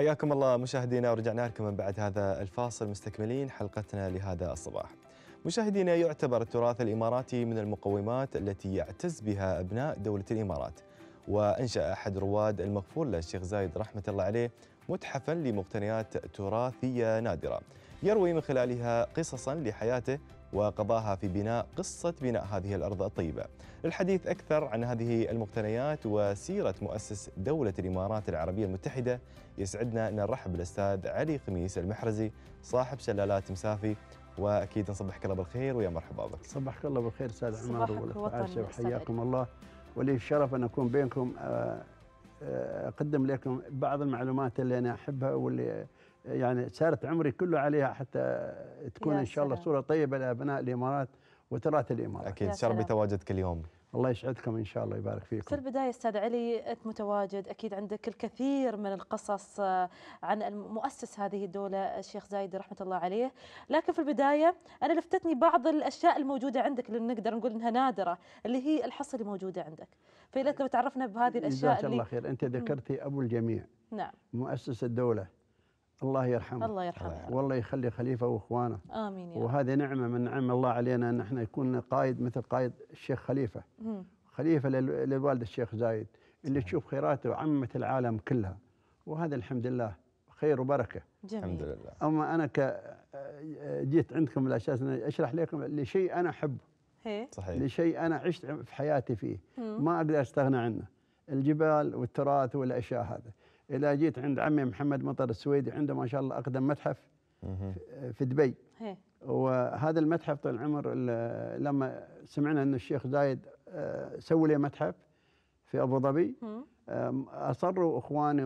حياكم الله مشاهدينا ورجعنا لكم من بعد هذا الفاصل مستكملين حلقتنا لهذا الصباح. مشاهدينا يعتبر التراث الاماراتي من المقومات التي يعتز بها ابناء دوله الامارات. وانشا احد رواد المغفور له الشيخ زايد رحمه الله عليه متحفا لمقتنيات تراثيه نادره يروي من خلالها قصصا لحياته وقضاها في بناء قصة بناء هذه الأرض الطيبة للحديث أكثر عن هذه المقتنيات وسيرة مؤسس دولة الإمارات العربية المتحدة يسعدنا أن نرحب بالأستاذ علي خميس المحرزي صاحب شلالات مسافي واكيد نصبحك الله بالخير ويا مرحبا بك. صبحك الله بالخير استاذ عمر والعاشر وحياكم الله ولي الشرف ان اكون بينكم آه، آه، اقدم لكم بعض المعلومات اللي انا احبها واللي يعني سارت عمري كله عليها حتى تكون ان شاء الله صوره طيبه لابناء الامارات وتراث الامارات اكيد شرف بتواجدك اليوم الله يسعدكم ان شاء الله يبارك فيكم. في البدايه استاذ علي انت متواجد اكيد عندك الكثير من القصص آه، عن مؤسس هذه الدوله الشيخ زايد رحمه الله عليه، لكن في البدايه انا لفتتني بعض الاشياء الموجوده عندك اللي نقدر نقول انها نادره اللي هي الحصه اللي موجوده عندك. فيا لو تعرفنا بهذه الاشياء جزاك الله خير انت ذكرتي ابو الجميع. نعم. مؤسس الدوله الله يرحمه الله يرحمه والله يخلي خليفه واخوانه امين يا رب وهذه نعمه من نعم الله علينا ان احنا يكون قائد مثل قائد الشيخ خليفه مم. خليفه للوالد الشيخ زايد اللي تشوف خيراته عمت العالم كلها وهذا الحمد لله خير وبركه جميل الحمد لله اما انا ك جيت عندكم على اساس اني اشرح لكم لشيء انا احبه صحيح لشيء انا عشت في حياتي فيه مم. ما اقدر استغنى عنه الجبال والتراث والاشياء هذا الى جيت عند عمي محمد مطر السويدي عنده ما شاء الله أقدم متحف في دبي وهذا المتحف طول العمر لما سمعنا أن الشيخ زايد آه، سوى له متحف في أبو ظبي أصروا إخواني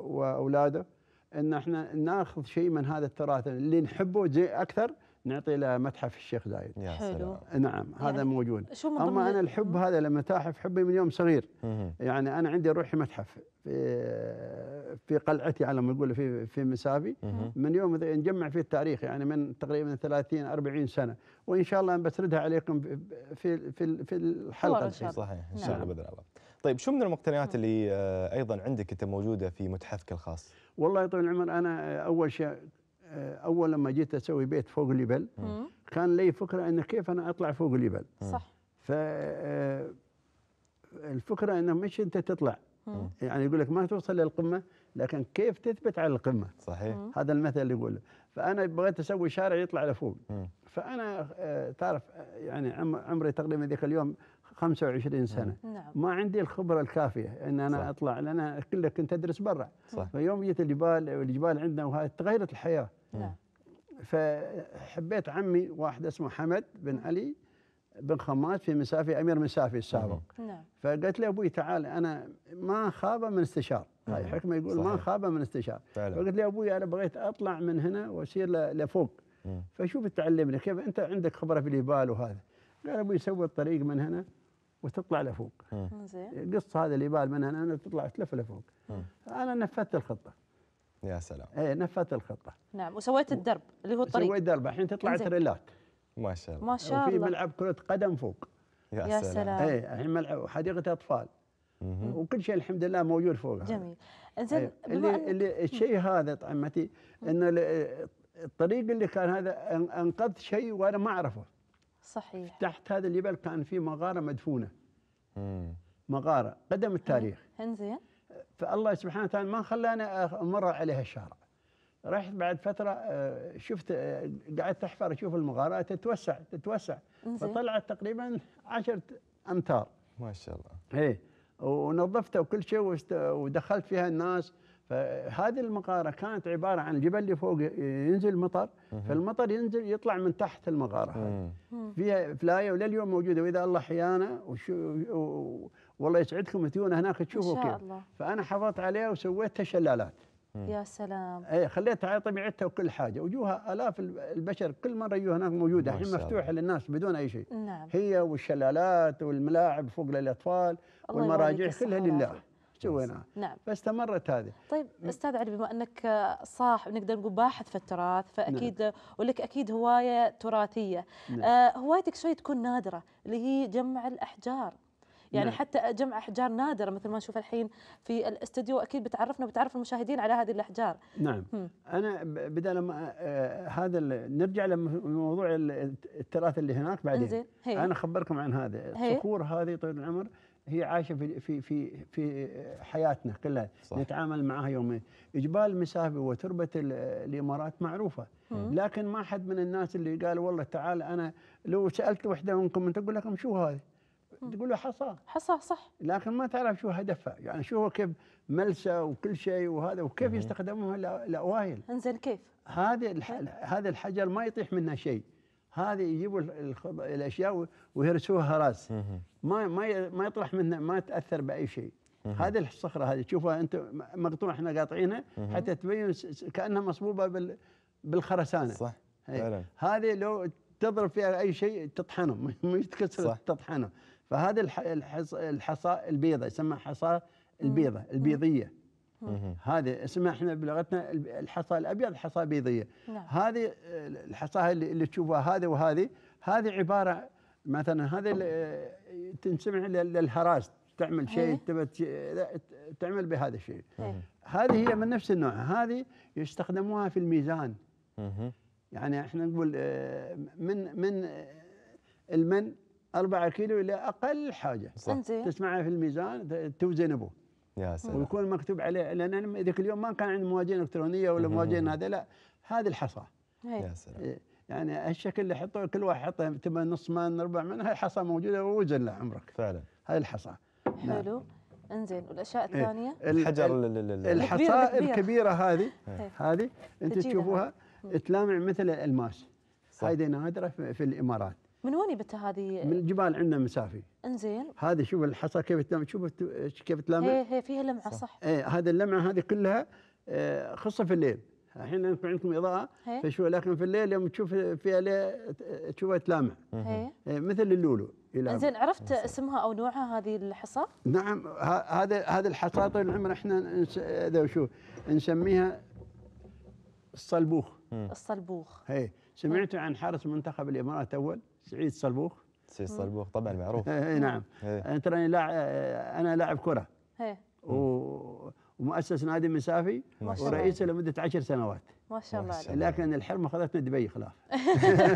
وأولاده أن احنا ناخذ شيء من هذا التراث اللي نحبه زي أكثر نعطي له متحف الشيخ زايد يا حلو نعم هذا يعني موجود شو اما انا الحب هذا للمتاحف حبي من يوم صغير يعني انا عندي روحي متحف في في قلعتي على ما نقول في في مسافي من يوم نجمع في التاريخ يعني من تقريبا 30 40 سنه وان شاء الله بسردها عليكم في في في الحلقه صحيح ان شاء الله نعم. باذن الله. طيب شو من المقتنيات نعم. اللي آه، ايضا عندك انت موجوده في متحفك الخاص؟ والله يطول العمر انا اول شيء آه، اول لما جيت اسوي بيت فوق الجبل كان لي فكره انه كيف انا اطلع فوق الجبل صح ف آه، الفكره انه مش انت تطلع مم. يعني يقول لك ما توصل للقمه لكن كيف تثبت على القمه صحيح مم. هذا المثل اللي يقوله فانا بغيت اسوي شارع يطلع لفوق مم. فانا آه، تعرف آه، يعني عمري تقريبا ذيك اليوم 25 سنه نعم. ما عندي الخبره الكافيه ان انا صح. اطلع لان كلها كنت ادرس برا صح. فيوم جيت الجبال والجبال عندنا وهاي تغيرت الحياه نعم. فحبيت عمي واحد اسمه حمد بن علي بن خماد في مسافي امير مسافي السابق نعم. نعم فقلت له ابوي تعال انا ما خاب من استشار هاي نعم. حكمه يقول صحيح. ما خاب من استشار فقلت له ابوي انا بغيت اطلع من هنا واسير لفوق فشوف تعلمني كيف انت عندك خبره في الهبال وهذا قال ابوي سوي الطريق من هنا وتطلع لفوق زين قص هذا الهبال من هنا انا تطلع تلف لفوق انا نفذت الخطه يا سلام ايه نفذت الخطه نعم وسويت الدرب اللي هو الطريق سويت درب الحين تطلع تريلات ما شاء الله ما شاء الله وفي ملعب كرة قدم فوق يا, يا سلام اي الحين ملعب وحديقة أطفال وكل شيء الحمد لله موجود فوقها جميل إيه، زين اللي, اللي الشيء هذا طعمتي انه الطريق اللي كان هذا انقذت شيء وانا ما اعرفه صحيح تحت هذا الجبل كان في مغاره مدفونه مم. مغاره قدم التاريخ انزين فالله سبحانه وتعالى ما خلانا امر عليها الشارع رحت بعد فتره آه، شفت آه، قعدت احفر اشوف المغاره تتوسع تتوسع فطلعت تقريبا 10 امتار ما شاء الله ايه ونظفتها وكل شيء ودخلت فيها الناس فهذه المغاره كانت عباره عن الجبل اللي فوق ينزل مطر فالمطر ينزل يطلع من تحت المغاره هذه فيها فلايه ولليوم موجوده واذا الله حيانا والله يسعدكم تجون هناك تشوفوا كيف فانا حافظت عليها وسويتها شلالات يا سلام اي خليتها على طبيعتها وكل حاجه وجوها الاف البشر كل مره يجوا هناك موجوده الحين مفتوحه للناس بدون اي شيء نعم. هي والشلالات والملاعب فوق للاطفال والمراجع كلها لله سويناها نعم فاستمرت هذه طيب استاذ علي بما انك صاح نقدر نقول باحث في التراث فاكيد نعم. ولك اكيد هوايه تراثيه نعم. آه هوايتك شوي تكون نادره اللي هي جمع الاحجار يعني نعم. حتى جمع احجار نادره مثل ما نشوف الحين في الاستديو اكيد بتعرفنا وبتعرف المشاهدين على هذه الاحجار نعم انا بدل ما آه هذا نرجع لموضوع التراث اللي هناك بعدين انا اخبركم عن هذا الصخور هذه طول العمر هي عايشه في في في في حياتنا كلها صح. نتعامل معها يوميا جبال مسافي وتربه الامارات معروفه مم. لكن ما حد من الناس اللي قال والله تعال انا لو سالت وحده منكم تقول لكم شو هذه تقول له حصى حصى صح لكن ما تعرف شو هدفها يعني شو هو كيف ملسى وكل شيء وهذا وكيف يستخدموها الاوايل انزين كيف هذا هذا الحجر ما يطيح منها شيء هذه يجيبوا الاشياء ويهرسوها هراس ما ما ما يطرح منها ما تاثر باي شيء هذه الصخره هذه تشوفها انت مقطوع احنا قاطعينها حتى تبين كانها مصبوبه بال بالخرسانه صح إيه. فعلا هذه لو تضرب فيها اي شيء تطحنه مش تكسر تطحنه فهذا الحصى البيضة يسمى حصى البيضة البيضية هذه اسمها احنا بلغتنا الحصى الابيض حصى بيضيه نعم. هذه الحصى اللي تشوفها هذه وهذه هذه عباره مثلا هذه تنسمع للهراس تعمل شيء إيه. تعمل بهذا الشيء إيه. هذه هي من نفس النوع هذه يستخدموها في الميزان يعني احنا نقول آه، من من آه، المن 4 كيلو الى اقل حاجه صح. تسمعها في الميزان توزن ابو يا سلام ويكون مكتوب عليه لان ذاك اليوم ما كان عندي مواجين الكترونيه ولا مواجين هذا لا هذه الحصى يا إيه. سلام إيه. يعني الشكل اللي حطوه كل واحد حطه تبى نص من ربع من هاي الحصى موجوده ووزن له عمرك فعلا هاي الحصى حلو نعم. انزين والاشياء إيه. الثانيه الحجر الحصى الكبيره هذه طيب. هذه انت تشوفوها تلامع مثل الماس هذه نادره في الامارات من وين جبت هذه؟ من الجبال عندنا مسافي. انزين. هذه شوف الحصى كيف تلمع شوف كيف تلمع. هي إيه، إيه، هي فيها لمعه صح. صح. ايه هذه اللمعه هذه كلها إيه، خصها في الليل. الحين انتم عندكم اضاءه فشو لكن في الليل يوم تشوف فيها تشوفها تلامع مثل اللولو زين عرفت اسمها او نوعها هذه الحصى؟ نعم هذا هذه الحصى طول العمر احنا اذا شو نسميها الصلبوخ الصلبوخ اي سمعتوا عن حارس منتخب الامارات اول؟ سعيد صلبوخ سعيد صلبوخ طبعا معروف اي إيه، نعم إيه. انا تراني انا لاعب كره إيه. و... ومؤسس نادي مسافي ورئيسه لمده عشر سنوات ما شاء الله لكن الحرمه اخذتني دبي خلاف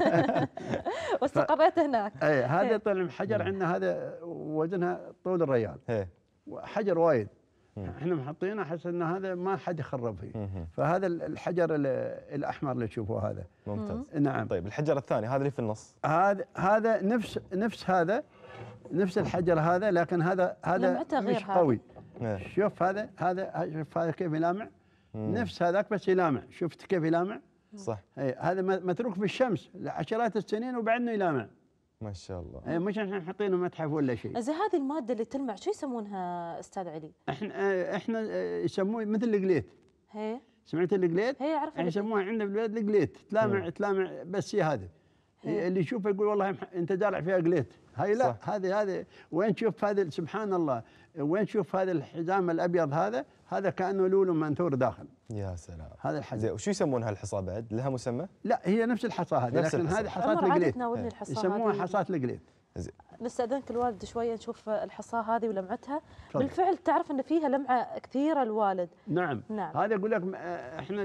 واستقريت هناك اي هذا طلع حجر نعم. عندنا هذا وزنها طول الريال حجر وايد احنا محطينه احس ان هذا ما حد يخرب فيه فهذا الحجر الاحمر اللي تشوفوه هذا ممتاز نعم طيب الحجر الثاني هذا اللي في النص هذا هذا نفس نفس هذا نفس الحجر هذا لكن هذا هذا نعم، مش قوي هذا. نعم. شوف هذا هذا شوف هذا كيف يلامع نفس هذاك بس يلامع شفت كيف يلامع صح إيه، هذا متروك في الشمس لعشرات السنين وبعدنا يلامع ما شاء الله إيه، مش احنا حاطينه متحف ولا شيء اذا هذه الماده اللي تلمع شو يسمونها استاذ علي احنا إيه، احنا إيه، يسموه مثل القليت هي سمعت القليت هي عرفت يعني احنا يسموها عندنا بالبلد القليت تلامع تلامع بس هي هذه إيه. اللي يشوفه يقول والله انت دالع فيها قليت هاي لا هذه هذه وين تشوف هذه سبحان الله وين تشوف هذا الحزام الابيض هذا هذا كانه لولو منثور داخل يا سلام هذا الحزام وشو يسمون هالحصى بعد لها مسمى لا هي نفس الحصى هذه لكن هذه حصاه القليت إيه. يسموها حصاه القليت نستاذنك الوالد شويه نشوف الحصاه هذه ولمعتها فضل. بالفعل تعرف ان فيها لمعه كثيره الوالد نعم نعم هذا اقول لك احنا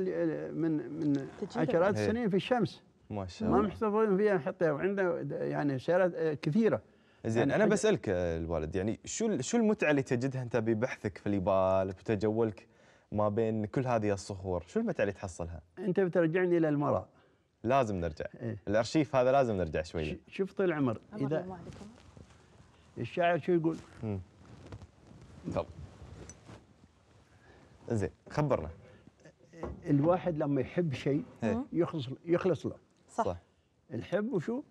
من من عشرات السنين في الشمس ما شاء الله ما محتفظين فيها حتى وعندنا يعني سيارات آه، كثيره زين يعني انا بسالك آه، الوالد يعني شو شو المتعه اللي تجدها انت ببحثك في اليبال بتجولك ما بين كل هذه الصخور شو المتعه اللي تحصلها انت بترجعني الى المرأة لازم نرجع إيه؟ الارشيف هذا لازم نرجع شويه شوف طول العمر اذا الشاعر شو يقول طب زين خبرنا الواحد لما يحب شيء إيه. يخلص يخلص له صح, الحب وشو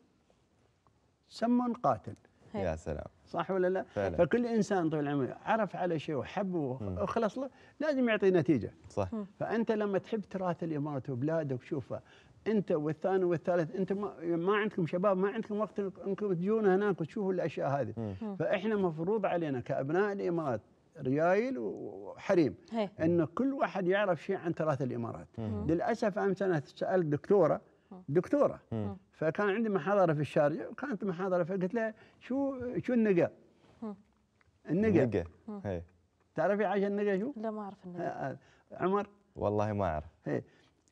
سم قاتل يا سلام صح ولا لا؟ فعلا. فكل انسان طول العمر عرف على شيء وحبه وخلص له لازم يعطي نتيجه صح م. فانت لما تحب تراث الامارات وبلادك شوفها انت والثاني والثالث انت ما, ما عندكم شباب ما عندكم وقت انكم تجون هناك وتشوفوا الاشياء هذه م. فاحنا مفروض علينا كابناء الامارات ريايل وحريم هي. ان كل واحد يعرف شيء عن تراث الامارات م. للاسف امس انا سالت دكتوره دكتوره فكان عندي محاضره في الشارع وكانت محاضره فقلت لها شو شو النقا؟ النقا النقا تعرفي عشان النقا شو؟ لا ما اعرف النقا آه، آه. عمر والله ما اعرف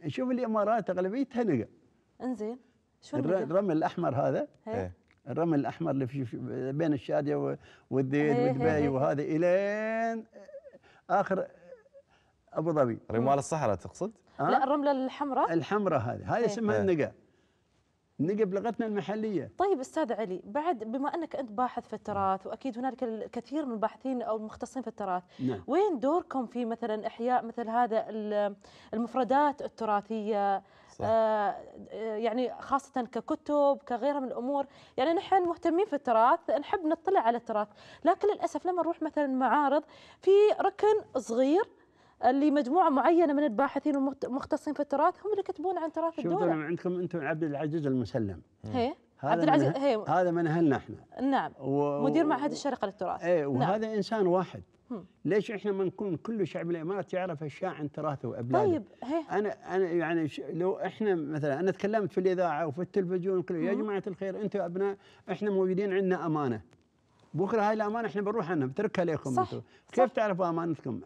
شوف الامارات اغلبيتها نقا انزين شو النقا؟ الرمل الاحمر هذا هي. الرمل الاحمر اللي في بين الشاديه والديد ودبي وهذا الين اخر ابو ظبي رمال الصحراء تقصد؟ أه؟ لا الرمله الحمراء الحمراء هذه هاي إيه. اسمها إيه. النقا النقا بلغتنا المحليه طيب استاذ علي بعد بما انك انت باحث في التراث واكيد هنالك الكثير من الباحثين او المختصين في التراث نعم. وين دوركم في مثلا احياء مثل هذا المفردات التراثيه صح. آه يعني خاصة ككتب كغيرها من الأمور يعني نحن مهتمين في التراث نحب نطلع على التراث لكن للأسف لما نروح مثلا معارض في ركن صغير لمجموعه معينه من الباحثين والمختصين في التراث هم اللي يكتبون عن تراث الدوله شوفوا عندكم انتم عبد العزيز المسلم هي عبد العزيز أه، هي هذا من اهلنا احنا نعم و... مدير معهد الشرق للتراث ايه نعم. وهذا نعم. انسان واحد ليش احنا ما نكون كل شعب الامارات يعرف اشياء عن تراثه وابلاده طيب هي. انا انا يعني لو احنا مثلا انا تكلمت في الاذاعه وفي التلفزيون كله يا جماعه الخير انتم ابناء احنا موجودين عندنا امانه بكره هاي الامانه احنا بنروح عنها بتركها لكم صح كيف صح تعرفوا امانتكم؟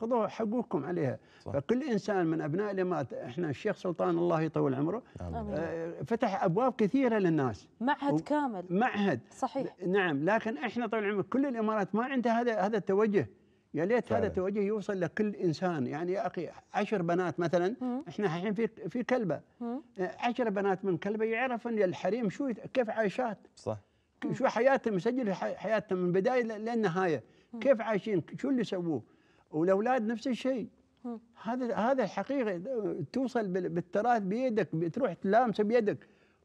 خذوا حقوقكم عليها فكل انسان من ابناء الامارات احنا الشيخ سلطان الله يطول عمره آمين. آه فتح ابواب كثيره للناس معهد كامل معهد صحيح نعم لكن احنا طول عمرك كل الامارات ما عندها هذا هذا التوجه يا ليت هذا التوجه يوصل لكل انسان يعني يا اخي عشر بنات مثلا احنا الحين في في كلبه آه، عشر بنات من كلبه يعرفن الحريم شو كيف عايشات صح شو حياتهم مسجل حياتهم من بدايه للنهايه كيف عايشين شو اللي سووه والاولاد نفس الشيء هذا هذا الحقيقه توصل بالتراث بيدك بتروح تلامسه بيدك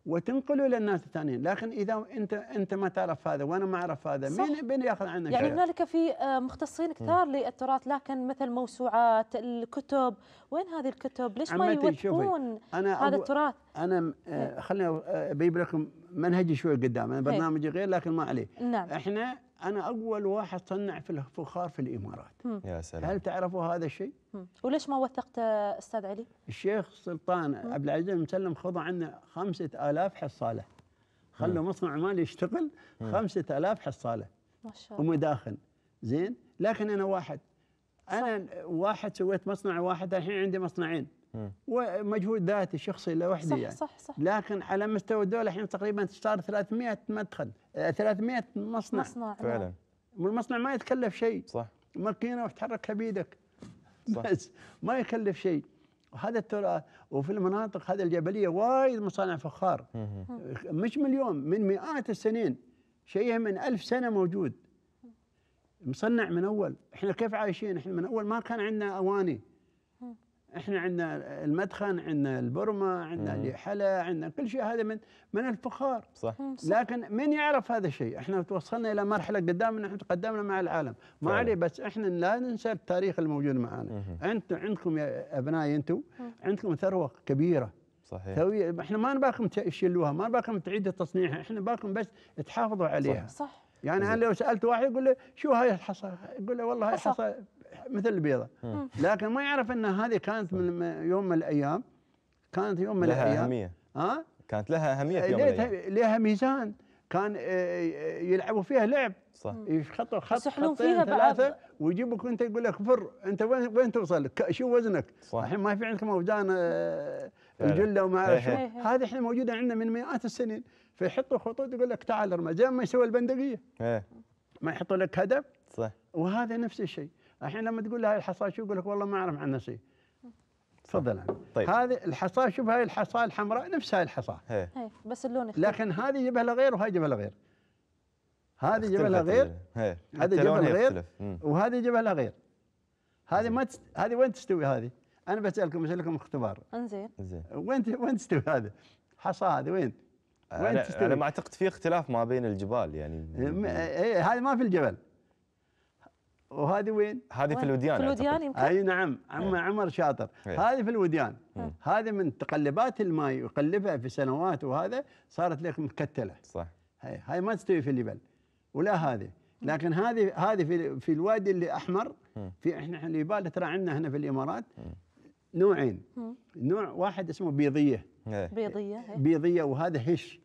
وتنقله للناس الثانيين لكن اذا انت انت ما تعرف هذا وانا ما اعرف هذا صح. مين مين ياخذ عنك يعني هنالك في آه، مختصين كثار للتراث لكن مثل موسوعات الكتب وين هذه الكتب ليش ما يوثقون هذا التراث انا آه، خليني ابيب لكم منهجي شوي قدام انا برنامجي غير لكن ما عليه نعم. احنا انا اول واحد صنع في الفخار في الامارات م. يا سلام هل تعرفوا هذا الشيء وليش ما وثقت استاذ علي الشيخ سلطان م. عبد العزيز المسلم خضع عنا خمسة آلاف حصاله خلوا مصنع مالي يشتغل خمسة آلاف حصاله ما شاء الله ومداخن زين لكن انا واحد انا واحد سويت مصنع واحد الحين عندي مصنعين ومجهود ذاتي شخصي لوحدي صح يعني صح صح لكن على مستوى الدوله الحين تقريبا صار 300 مدخل 300 آه، مصنع مصنع نعم. فعلا والمصنع ما يتكلف شيء صح ماكينه وتحركها بيدك بس ما يكلف شيء وهذا التراث وفي المناطق هذه الجبليه وايد مصانع فخار مش من اليوم من مئات السنين شيء من ألف سنه موجود مصنع من اول احنا كيف عايشين احنا من اول ما كان عندنا اواني احنا عندنا المدخن عندنا البرمه عندنا الحلا عندنا كل شيء هذا من من الفخار صح لكن من يعرف هذا الشيء احنا توصلنا الى مرحله قدامنا احنا تقدمنا مع العالم ما عليه بس احنا لا ننسى التاريخ الموجود معنا انتم عندكم يا ابنائي انتم عندكم ثروه كبيره صحيح احنا ما نباكم تشيلوها ما نباكم تعيدوا تصنيعها احنا باكم بس تحافظوا عليها صح, صح. يعني انا لو سالت واحد يقول لي شو هاي الحصى؟ يقول له والله هاي حصى مثل البيضه لكن ما يعرف ان هذه كانت من يوم من الايام كانت يوم من لها الايام اهميه ها كانت لها اهميه في يوم من الايام لها ميزان كان آه، آه، يلعبوا فيها لعب صح يخطوا خط فيها ثلاثه ويجيبك انت يقول لك فر انت وين وين توصل شو وزنك الحين ما في عندك موزان آه، الجله وما اعرف شو هذه احنا موجوده عندنا من مئات السنين فيحطوا خطوط يقول لك تعال ارمى زي ما يسوي البندقيه إيه. ما يحطوا لك هدف صح وهذا نفس الشيء الحين لما تقول الحصى شو يقول لك والله ما اعرف عنها شيء تفضل طيب هذه الحصاه شوف هاي الحصاه الحمراء نفس هاي الحصاه هي. هي. بس اللون يختلف لكن هذه جبهه غير وهاي جبهه غير هذه جبهه غير هذه جبهه غير وهذه جبهه غير هذه ما تست... هذه وين تستوي هذه؟ انا بسالكم بسالكم اختبار انزين وين وين تستوي هذا؟ حصاه هذه وين؟ وين أنا تستوي؟ انا ما اعتقد في اختلاف ما بين الجبال يعني م... إيه، هذه ما في الجبل وهذه وين؟ هذه في الوديان في الوديان يمكن اي نعم عم إيه. عمر شاطر إيه. هذه في الوديان إيه. هذه من تقلبات الماء يقلبها في سنوات وهذا صارت لك مكتله صح هاي هاي ما تستوي في الليبل ولا هذه لكن هذه هذه في في الوادي اللي احمر في احنا الجبال ترى عندنا هنا في الامارات نوعين نوع واحد اسمه بيضيه بيضيه بيضيه وهذا هش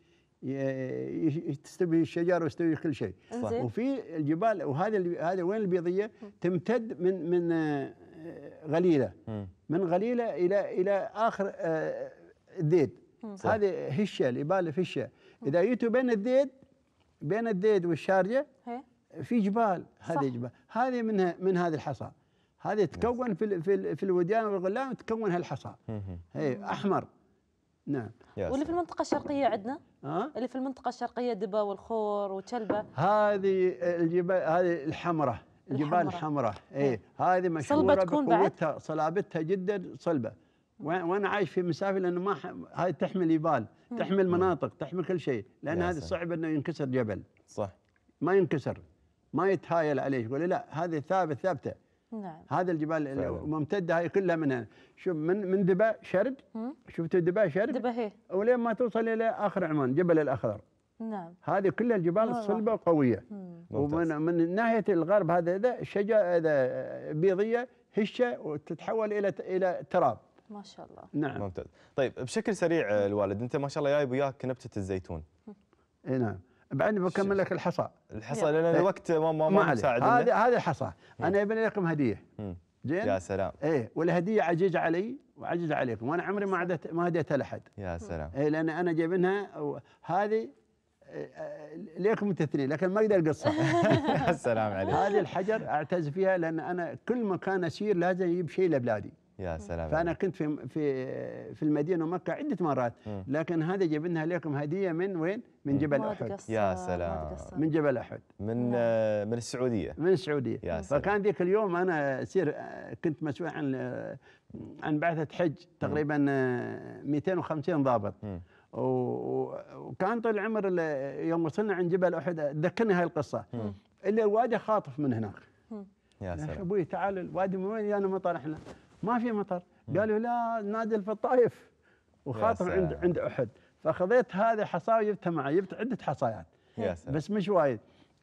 تستوي الشجر ويستوي كل شيء وفي الجبال وهذا هذا وين البيضيه تمتد من من آه، غليله من غليله الى الى اخر آه، الديد هذه هشه الجبال هشه اذا جيتوا بين الديد بين الديد والشارجه في جبال هذه جبال هذه منها من هذا الحصى هذه تكون في في, في الوديان والغلام تكون هالحصى احمر نعم واللي في المنطقه الشرقيه عندنا أه؟ اللي في المنطقه الشرقيه دبا والخور وتلبه هذه الجبال هذه الحمراء الجبال الحمراء اي إيه، هذه مشهوره بقوتها صلابتها جدا صلبه وانا عايش في مسافه لانه ما هاي تحمل جبال تحمل مناطق تحمل كل شيء لان هذه صعب انه ينكسر جبل صح ما ينكسر ما يتهايل عليه يقول لا هذه ثابت ثابته نعم هذا الجبال اللي ممتده هاي كلها من هنا شوف من من دبا شرد شفت دبا شرد دبا هي ولين ما توصل الى اخر عمان جبل الاخضر نعم هذه كلها الجبال الصلبه وقويه ومن من ناحيه الغرب هذا اذا شجر اذا بيضيه هشه وتتحول الى الى تراب ما شاء الله نعم ممتاز طيب بشكل سريع الوالد انت ما شاء الله جايب وياك نبته الزيتون اي نعم بعدني بكمل لك الحصى الحصى لان الوقت ما ما, ما هذا هذا الحصى انا ابني لكم هديه زين يا سلام ايه والهديه عجيجه علي وعجيز عليكم وانا عمري ما عدت ما هديتها لاحد يا سلام ايه لان انا جايبينها هذه إيه، ليكم انتوا اثنين لكن ما اقدر اقصها يا سلام عليك هذه الحجر اعتز فيها لان انا كل مكان اسير لازم اجيب شيء لبلادي يا سلام فانا كنت في في في المدينه ومكه عده مرات لكن هذا جبناها لكم هديه من وين؟ من جبل احد يا سلام من جبل احد من آه من السعوديه من السعوديه يا سلام. فكان ذيك اليوم انا سير آه، كنت مسؤول عن آه، عن بعثه حج تقريبا 250 آه، ضابط م. وكان طول العمر يوم وصلنا عند جبل احد ذكرني هاي القصه اللي الا الوادي خاطف من هناك يا سلام ابوي تعال الوادي من وين جانا مطر احنا ما في مطر قالوا لا نادل في الطائف وخاطر عند عند احد فاخذت هذه حصايه جبتها معي جبت عده حصايات إيه. بس مش وايد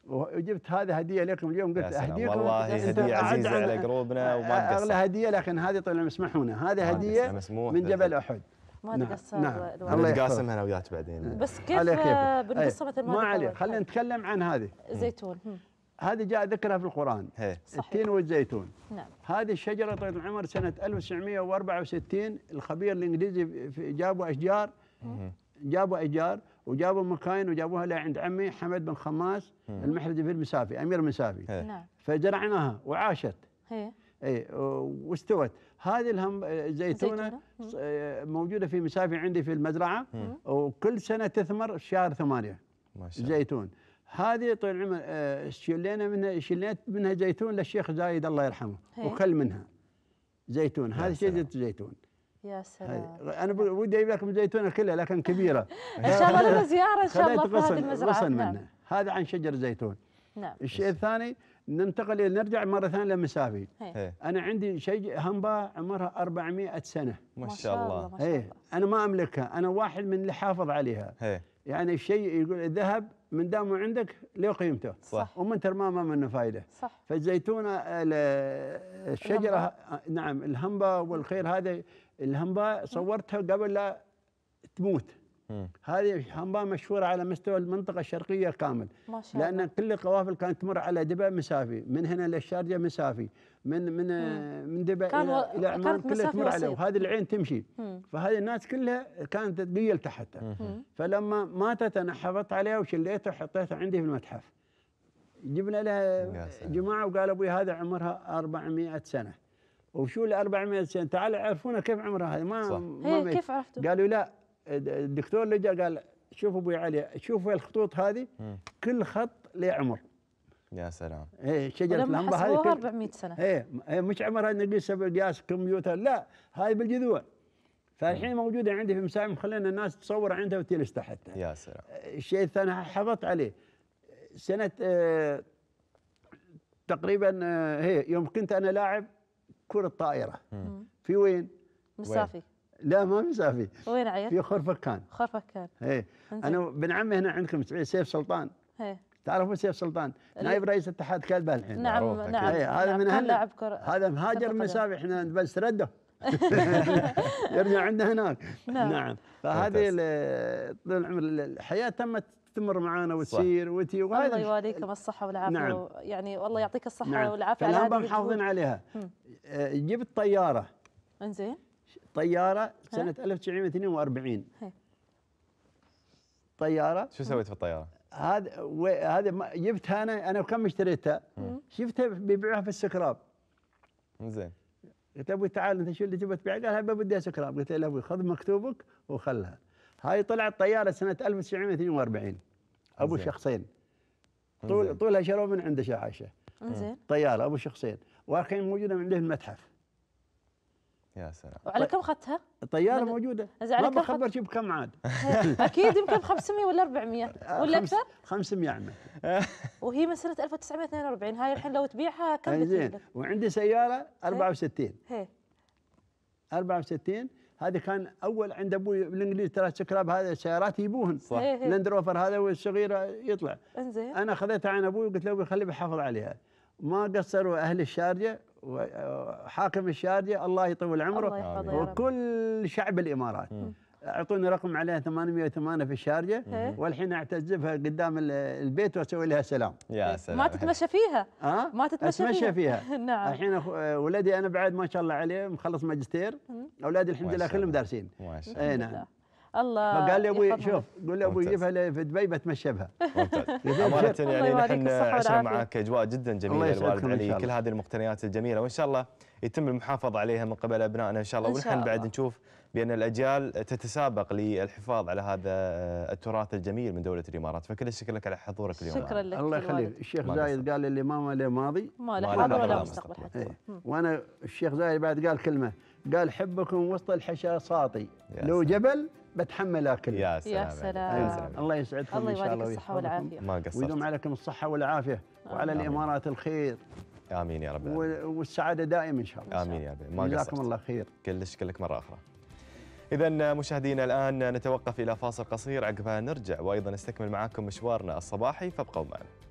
وجبت هذه هديه لكم اليوم قلت اهديكم والله هديه عزيزه على قلوبنا أه، وما تقصر اغلى هديه لكن هذه طلع مسمحونا هذه هديه من جبل نعم. احد ما نعم. تقصر نعم. نعم. انا وياك بعدين بس كيف آه، بنقصها إيه. مثل ما ما عليه خلينا نتكلم عن هذه زيتون هذه جاء ذكرها في القرآن صحيح. التين والزيتون نعم. هذه الشجرة طيب عمر سنة 1964 الخبير الإنجليزي جابوا أشجار جابوا أشجار وجابوا مكاين وجابوها لعند عمي حمد بن خماس المحرزي في المسافي أمير المسافي نعم. فزرعناها وعاشت هي. واستوت هذه الهم الزيتونه موجوده في مسافي عندي في المزرعه وكل سنه تثمر شهر ثمانية ما شاء الله زيتون هذه طول العمر آه، شلينا منها شليت منها زيتون للشيخ زايد الله يرحمه وكل منها زيتون هذه شجره زيتون يا سلام انا ودي اجيب لكم زيتونه كلها لكن كبيره ان شاء الله لنا زياره ان شاء الله في هذه المزرعه نعم. منها هذا عن شجر زيتون نعم الشيء الثاني ننتقل نرجع مره ثانيه لمسافي انا عندي شيء همبه عمرها 400 سنه ما شاء الله ما شاء الله انا ما املكها انا واحد من اللي حافظ عليها هي. يعني الشيء يقول الذهب من دامه عندك له قيمته صح ومن ترماه ما منه فائده صح فالزيتونه آه، الشجره الهمبا. آه، نعم الهمبه والخير هذا الهمبه صورتها قبل لا تموت هذه حمام مشهوره على مستوى المنطقه الشرقيه كامل ما شاء لان كل القوافل كانت تمر على دبا مسافي من هنا للشارجه مسافي من من مم. من دبا كان الى و... عمان كلها تمر عليه وهذه العين تمشي مم. فهذه الناس كلها كانت تقيل تحتها فلما ماتت انا حفظت عليها وشليتها وحطيتها عندي في المتحف جبنا لها جماعه وقال ابوي هذا عمرها 400 سنه وشو ال 400 سنه تعال عرفونا كيف عمرها هذه ما, صح. ما كيف عرفتوا؟ قالوا لا الدكتور لجا قال شوف ابوي علي شوف الخطوط هذه كل خط له عمر يا سلام ايه شجره اللمبه هذه 400 سنه إيه،, ايه مش عمرها نقيسها بقياس كمبيوتر لا هاي بالجذوع فالحين موجوده عندي في مساهم خلينا الناس تصور عندها وتجلس تحتها يا سلام الشيء الثاني حفظت عليه سنه آه تقريبا آه هي يوم كنت انا لاعب كره طائره مم. في وين؟ مسافي لا ما في سافي وين عيط؟ في خرفكان خرفكان ايه انا بن عمي هنا عندكم سيف سلطان ايه تعرفوا سيف سلطان نائب رئيس اتحاد كلبه الحين نعم نعم إيه، هذا نعم، من هنا هذا مهاجر من سافي احنا بس رده يرجع عندنا هناك نعم, نعم. فهذه طول العمر الحياه تمت تمر معانا وتسير وتي الله يواليكم الصحة والعافية نعم. يعني والله يعطيك الصحة نعم. والعافية على هذه محافظين عليها آه، جبت طيارة انزين طياره سنه 1942 طياره شو سويت في الطياره؟ هذا هذا جبتها انا انا كم اشتريتها؟ شفتها بيبيعوها في السكراب زين قلت ابوي تعال انت شو اللي جبت بيع؟ قال بدي سكراب قلت له ابوي خذ مكتوبك وخلها هاي طلعت طياره سنه 1942 ابو شخصين طول طولها شروا من عنده شاحشة زين طياره ابو شخصين والحين موجوده من عنده المتحف يا سلام وعلى كم اخذتها؟ الطياره موجوده ما بخبرك بكم عاد اكيد يمكن ب 500 ولا 400 ولا اكثر 500 عمي وهي من سنه 1942 هاي الحين لو تبيعها كم إيه، زين وعندي سياره 64 هي 64 هذا كان اول عند ابوي بالانجليزي ترى سكراب هذا السيارات يبوهن صح لاند إيه، روفر إيه. هذا والصغيره يطلع انزين انا خذيتها عن ابوي وقلت له خليه بحافظ عليها ما قصروا اهل الشارجه وحاكم الشارجه الله يطول عمره الله وكل شعب الامارات اعطوني رقم عليها 808 في الشارجه إيه. والحين اعتزفها قدام البيت واسوي لها سلام يا إيه. سلام ما تتمشى فيها ها ما تتمشى اتمشى فيها, فيها. نعم الحين ولدي انا بعد ما شاء الله عليه مخلص ماجستير اولادي الحمد لله كلهم دارسين ما اي نعم الله قال لي ابوي شوف قول لي ابوي جيبها في دبي بتمشى بها امانه يعني نحن عشنا معك اجواء جدا جميله الوالد علي كل هذه المقتنيات الجميله وان شاء الله يتم المحافظه عليها من قبل ابنائنا ان شاء الله ونحن بعد نشوف بان الاجيال تتسابق للحفاظ على هذا التراث الجميل من دوله الامارات فكل الشكر لك على حضورك اليوم شكرا لك الله يخليك الشيخ زايد قال اللي ما له ماضي ما له حاضر ولا مستقبل حتى إيه. وانا الشيخ زايد بعد قال كلمه قال حبكم وسط الحشا ساطي لو جبل بتحمل اكل يا سلام يا سلام, الله يسعدكم الله شاء الله يبارك الصحه والعافيه ما قصرت ويدوم عليكم الصحه والعافيه وعلى آمين. الامارات الخير امين يا رب العالمين والسعاده دائما ان شاء الله امين يا رب ما قصرت جزاكم الله خير كلش كلك مره اخرى إذا مشاهدينا الآن نتوقف إلى فاصل قصير عقبها نرجع وأيضا نستكمل معاكم مشوارنا الصباحي فابقوا معنا